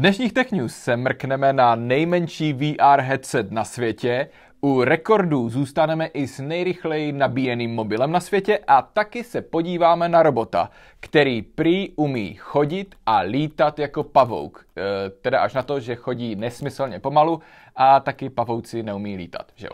V dnešních Tech News se mrkneme na nejmenší VR headset na světě, u rekordů zůstaneme i s nejrychleji nabíjeným mobilem na světě a taky se podíváme na robota, který prý umí chodit a lítat jako pavouk. E, teda až na to, že chodí nesmyslně pomalu a taky pavouci neumí lítat, že jo?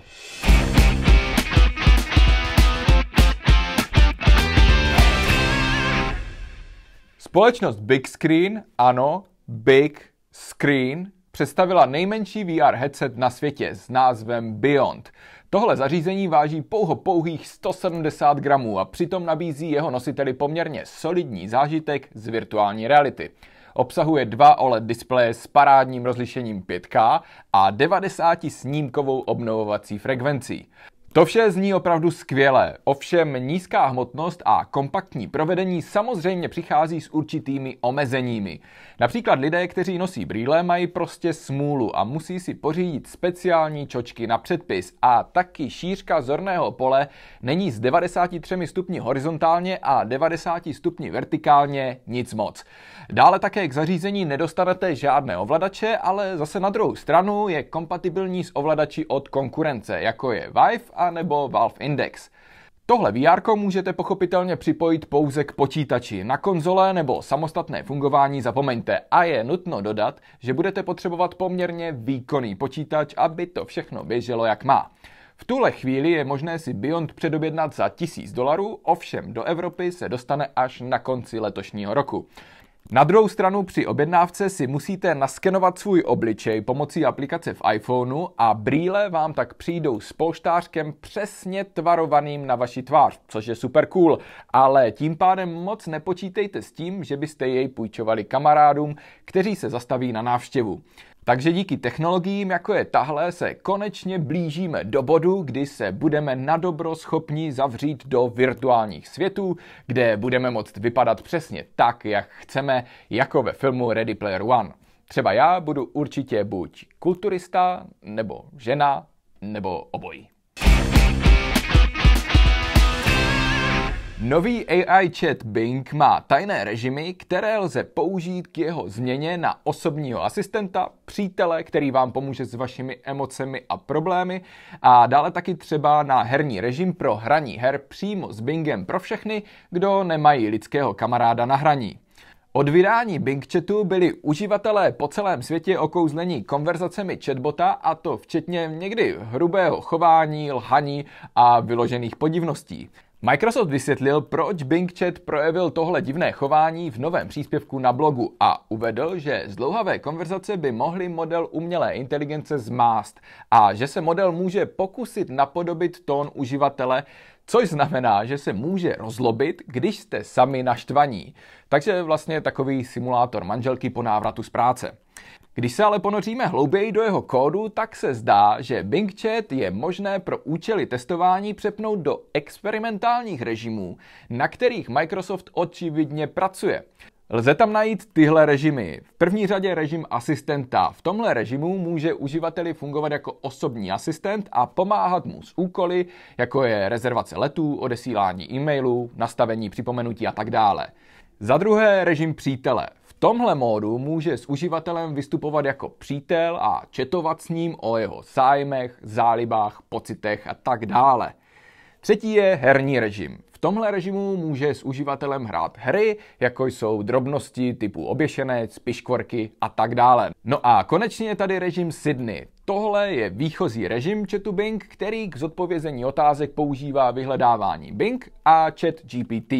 Společnost Big Screen, ano, Big Screen představila nejmenší VR headset na světě s názvem Beyond. Tohle zařízení váží pouho pouhých 170 gramů a přitom nabízí jeho nositeli poměrně solidní zážitek z virtuální reality. Obsahuje dva OLED displeje s parádním rozlišením 5K a 90 snímkovou obnovovací frekvencí. To vše zní opravdu skvěle, ovšem nízká hmotnost a kompaktní provedení samozřejmě přichází s určitými omezeními. Například lidé, kteří nosí brýle, mají prostě smůlu a musí si pořídit speciální čočky na předpis a taky šířka zorného pole není z 93 stupni horizontálně a 90 stupni vertikálně nic moc. Dále také k zařízení nedostanete žádné ovladače, ale zase na druhou stranu je kompatibilní s ovladači od konkurence, jako je Vive a nebo Valve Index. Tohle VR můžete pochopitelně připojit pouze k počítači. Na konzole nebo samostatné fungování zapomeňte. A je nutno dodat, že budete potřebovat poměrně výkonný počítač, aby to všechno běželo jak má. V tuhle chvíli je možné si Beyond předobjednat za 1000 dolarů, ovšem do Evropy se dostane až na konci letošního roku. Na druhou stranu při objednávce si musíte naskenovat svůj obličej pomocí aplikace v iPhoneu a brýle vám tak přijdou s polštářkem přesně tvarovaným na vaši tvář, což je super cool, ale tím pádem moc nepočítejte s tím, že byste jej půjčovali kamarádům, kteří se zastaví na návštěvu. Takže díky technologiím, jako je tahle, se konečně blížíme do bodu, kdy se budeme na dobro schopni zavřít do virtuálních světů, kde budeme moct vypadat přesně tak, jak chceme jako ve filmu Ready Player One. Třeba já budu určitě buď kulturista, nebo žena, nebo obojí. Nový AI chat Bing má tajné režimy, které lze použít k jeho změně na osobního asistenta, přítele, který vám pomůže s vašimi emocemi a problémy a dále taky třeba na herní režim pro hraní her přímo s Bingem pro všechny, kdo nemají lidského kamaráda na hraní. Od vydání Bing Chatu byli uživatelé po celém světě okouzlení konverzacemi chatbota a to včetně někdy hrubého chování, lhaní a vyložených podivností. Microsoft vysvětlil, proč Bing Chat projevil tohle divné chování v novém příspěvku na blogu a uvedl, že zdlouhavé konverzace by mohly model umělé inteligence zmást a že se model může pokusit napodobit tón uživatele, Což znamená, že se může rozlobit, když jste sami naštvaní. Takže vlastně takový simulátor manželky po návratu z práce. Když se ale ponoříme hlouběji do jeho kódu, tak se zdá, že Bing Chat je možné pro účely testování přepnout do experimentálních režimů, na kterých Microsoft očividně pracuje. Lze tam najít tyhle režimy. V první řadě režim asistenta. V tomhle režimu může uživateli fungovat jako osobní asistent a pomáhat mu s úkoly, jako je rezervace letů, odesílání e-mailů, nastavení připomenutí a tak dále. Za druhé režim přítele. V tomhle módu může s uživatelem vystupovat jako přítel a četovat s ním o jeho zájmech, zálibách, pocitech a tak dále. Třetí je herní režim. V tomhle režimu může s uživatelem hrát hry, jako jsou drobnosti typu oběšenec, piškvorky a tak dále. No a konečně je tady režim Sydney. Tohle je výchozí režim chatu Bing, který k zodpovězení otázek používá vyhledávání Bing a chat GPT.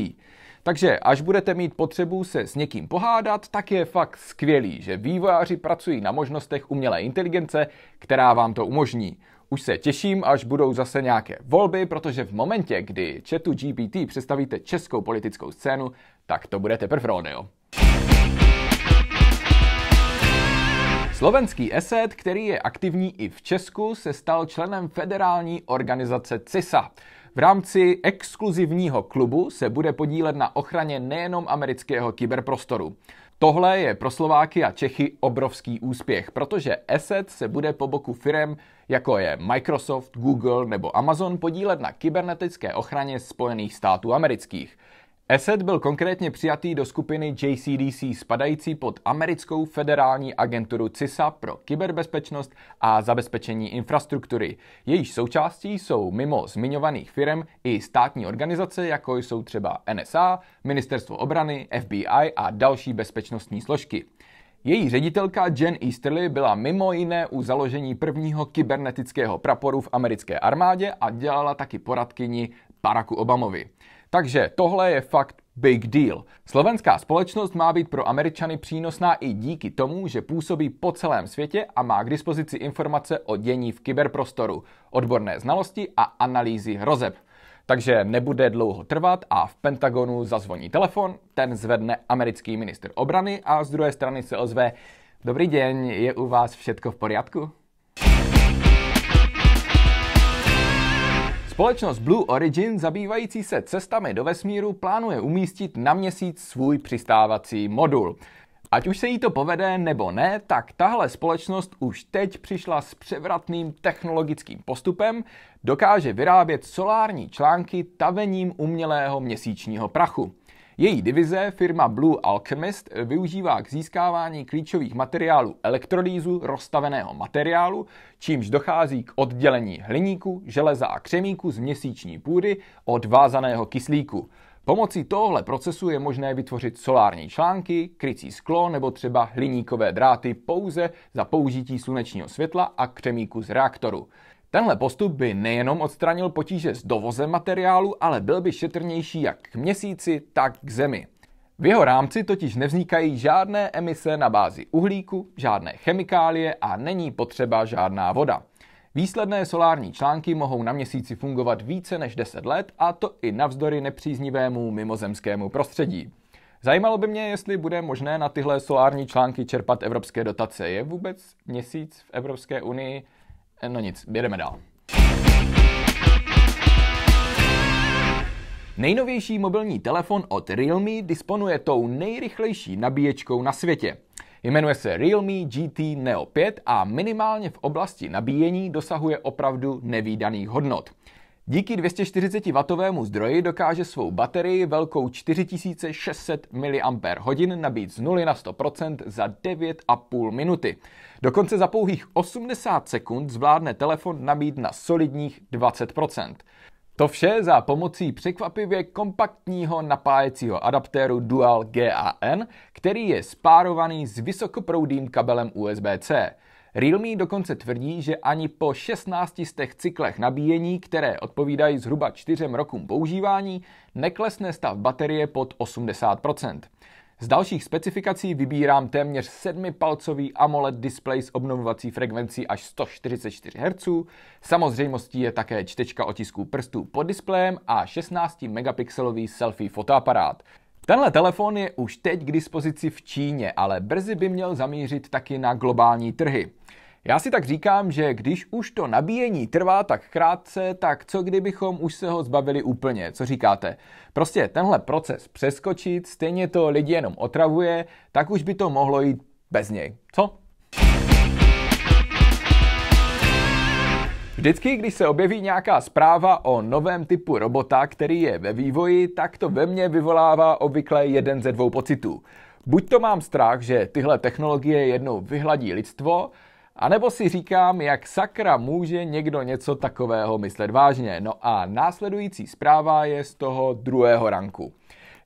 Takže až budete mít potřebu se s někým pohádat, tak je fakt skvělý, že vývojáři pracují na možnostech umělé inteligence, která vám to umožní. Už se těším, až budou zase nějaké volby, protože v momentě, kdy chatu GPT představíte českou politickou scénu, tak to bude teprve Romeo. Slovenský eset, který je aktivní i v Česku, se stal členem federální organizace CISA. V rámci exkluzivního klubu se bude podílet na ochraně nejenom amerického kyberprostoru. Tohle je pro Slováky a Čechy obrovský úspěch, protože ESET se bude po boku firem, jako je Microsoft, Google nebo Amazon, podílet na kybernetické ochraně Spojených států amerických. ESET byl konkrétně přijatý do skupiny JCDC spadající pod americkou federální agenturu CISA pro kyberbezpečnost a zabezpečení infrastruktury. Jejíž součástí jsou mimo zmiňovaných firm i státní organizace, jako jsou třeba NSA, Ministerstvo obrany, FBI a další bezpečnostní složky. Její ředitelka Jen Easterly byla mimo jiné u založení prvního kybernetického praporu v americké armádě a dělala taky poradkyni Baracku Obamovi. Takže tohle je fakt big deal. Slovenská společnost má být pro Američany přínosná i díky tomu, že působí po celém světě a má k dispozici informace o dění v kyberprostoru, odborné znalosti a analýzy hrozeb. Takže nebude dlouho trvat a v Pentagonu zazvoní telefon, ten zvedne americký minister obrany a z druhé strany se ozve Dobrý den, je u vás všetko v pořádku? Společnost Blue Origin, zabývající se cestami do vesmíru, plánuje umístit na měsíc svůj přistávací modul. Ať už se jí to povede nebo ne, tak tahle společnost už teď přišla s převratným technologickým postupem, dokáže vyrábět solární články tavením umělého měsíčního prachu. Její divize, firma Blue Alchemist, využívá k získávání klíčových materiálů elektrolýzu rozstaveného materiálu, čímž dochází k oddělení hliníku, železa a křemíku z měsíční půdy od vázaného kyslíku. Pomocí tohle procesu je možné vytvořit solární články, krycí sklo nebo třeba hliníkové dráty pouze za použití slunečního světla a křemíku z reaktoru. Tenhle postup by nejenom odstranil potíže s dovozem materiálu, ale byl by šetrnější jak k měsíci, tak k zemi. V jeho rámci totiž nevznikají žádné emise na bázi uhlíku, žádné chemikálie a není potřeba žádná voda. Výsledné solární články mohou na měsíci fungovat více než 10 let a to i navzdory nepříznivému mimozemskému prostředí. Zajímalo by mě, jestli bude možné na tyhle solární články čerpat evropské dotace. Je vůbec měsíc v Evropské unii Eh, no nic, jedeme dál. Nejnovější mobilní telefon od Realme disponuje tou nejrychlejší nabíječkou na světě. Jmenuje se Realme GT Neo 5 a minimálně v oblasti nabíjení dosahuje opravdu nevýdaných hodnot. Díky 240W zdroji dokáže svou baterii velkou 4600 mAh nabít z 0 na 100% za 9,5 minuty. Dokonce za pouhých 80 sekund zvládne telefon nabít na solidních 20%. To vše za pomocí překvapivě kompaktního napájecího adaptéru Dual GAN, který je spárovaný s vysokoproudým kabelem USB-C. Realme dokonce tvrdí, že ani po 16 z těch cyklech nabíjení, které odpovídají zhruba 4 rokům používání, neklesne stav baterie pod 80 z dalších specifikací vybírám téměř 7-palcový AMOLED display s obnovovací frekvencí až 144 Hz. Samozřejmostí je také čtečka otisků prstů pod displejem a 16-megapixelový selfie fotoaparát. Tenhle telefon je už teď k dispozici v Číně, ale brzy by měl zamířit taky na globální trhy. Já si tak říkám, že když už to nabíjení trvá tak krátce, tak co kdybychom už se ho zbavili úplně? Co říkáte? Prostě tenhle proces přeskočit, stejně to lidi jenom otravuje, tak už by to mohlo jít bez něj. Co? Vždycky, když se objeví nějaká zpráva o novém typu robota, který je ve vývoji, tak to ve mně vyvolává obvykle jeden ze dvou pocitů. Buď to mám strach, že tyhle technologie jednou vyhladí lidstvo, a nebo si říkám, jak sakra může někdo něco takového myslet vážně. No a následující zpráva je z toho druhého ranku.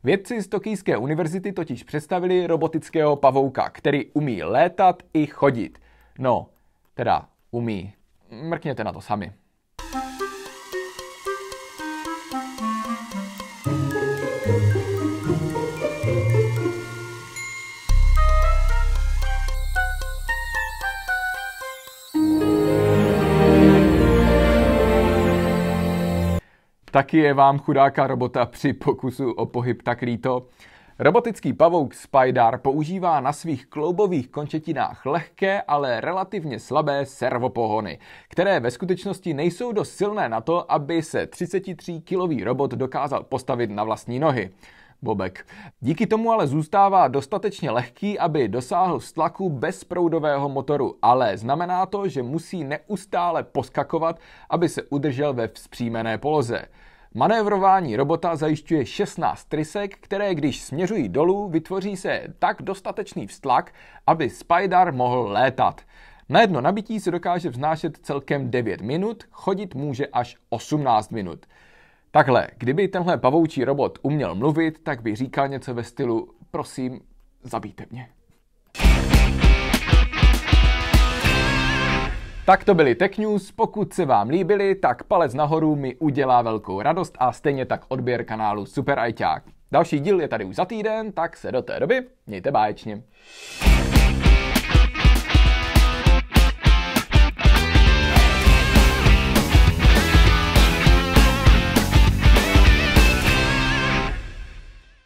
Vědci z Tokijské univerzity totiž představili robotického pavouka, který umí létat i chodit. No, teda umí. Mrkněte na to sami. Taky je vám chudáka robota při pokusu o pohyb tak líto. Robotický pavouk Spider používá na svých kloubových končetinách lehké, ale relativně slabé servopohony, které ve skutečnosti nejsou dost silné na to, aby se 33-kilový robot dokázal postavit na vlastní nohy. Bobek. Díky tomu ale zůstává dostatečně lehký, aby dosáhl stlaku bez proudového motoru, ale znamená to, že musí neustále poskakovat, aby se udržel ve vzpřímené poloze. Manévrování robota zajišťuje 16 trysek, které když směřují dolů, vytvoří se tak dostatečný vztlak, aby Spider mohl létat. Na jedno nabití se dokáže vznášet celkem 9 minut, chodit může až 18 minut. Takhle, kdyby tenhle pavoučí robot uměl mluvit, tak by říkal něco ve stylu prosím, zabijte mě. Tak to byly Tech News, pokud se vám líbily, tak palec nahoru mi udělá velkou radost a stejně tak odběr kanálu Super ajťák. Další díl je tady už za týden, tak se do té doby mějte báječně.